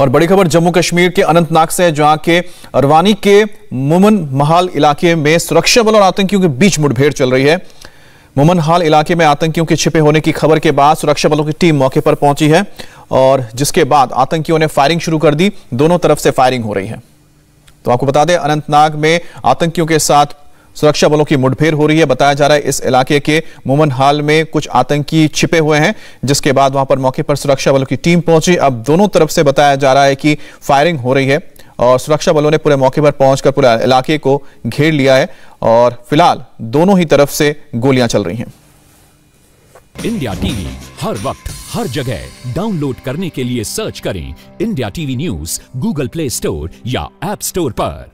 और बड़ी खबर जम्मू कश्मीर के अनंतनाग से है जहां के अरवानी के मुमन महाल इलाके में सुरक्षा बल और आतंकियों के बीच मुठभेड़ चल रही है मुमन हाल इलाके में आतंकियों के छिपे होने की खबर के बाद सुरक्षा बलों की टीम मौके पर पहुंची है और जिसके बाद आतंकियों ने फायरिंग शुरू कर दी दोनों तरफ से फायरिंग हो रही है तो आपको बता दें अनंतनाग में आतंकियों के साथ सुरक्षा बलों की मुठभेड़ हो रही है बताया जा रहा है इस इलाके के मुमन हाल में कुछ आतंकी छिपे हुए हैं जिसके बाद वहां पर मौके पर सुरक्षा बलों की टीम पहुंची अब दोनों तरफ से बताया जा रहा है कि फायरिंग हो रही है और सुरक्षा बलों ने पूरे मौके पर पहुंचकर पूरे इलाके को घेर लिया है और फिलहाल दोनों ही तरफ से गोलियां चल रही हैं इंडिया टीवी हर वक्त हर जगह डाउनलोड करने के लिए सर्च करें India TV news Google Play Store या एप स्टोर पर